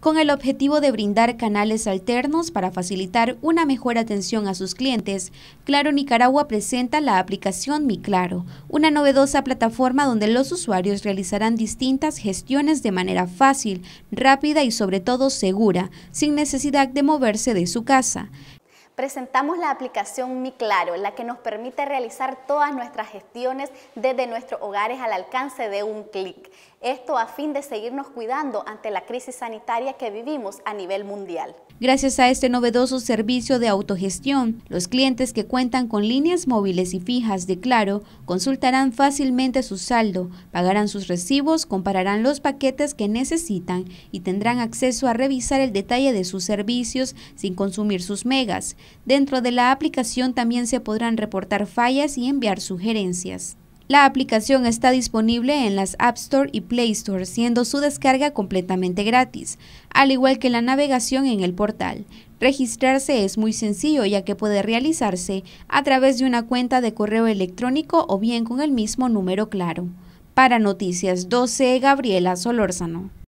con el objetivo de brindar canales alternos para facilitar una mejor atención a sus clientes, Claro Nicaragua presenta la aplicación Mi Claro, una novedosa plataforma donde los usuarios realizarán distintas gestiones de manera fácil, rápida y sobre todo segura, sin necesidad de moverse de su casa presentamos la aplicación Mi Claro, la que nos permite realizar todas nuestras gestiones desde nuestros hogares al alcance de un clic. Esto a fin de seguirnos cuidando ante la crisis sanitaria que vivimos a nivel mundial. Gracias a este novedoso servicio de autogestión, los clientes que cuentan con líneas móviles y fijas de Claro consultarán fácilmente su saldo, pagarán sus recibos, compararán los paquetes que necesitan y tendrán acceso a revisar el detalle de sus servicios sin consumir sus megas. Dentro de la aplicación también se podrán reportar fallas y enviar sugerencias. La aplicación está disponible en las App Store y Play Store, siendo su descarga completamente gratis, al igual que la navegación en el portal. Registrarse es muy sencillo ya que puede realizarse a través de una cuenta de correo electrónico o bien con el mismo número claro. Para Noticias 12, Gabriela Solórzano.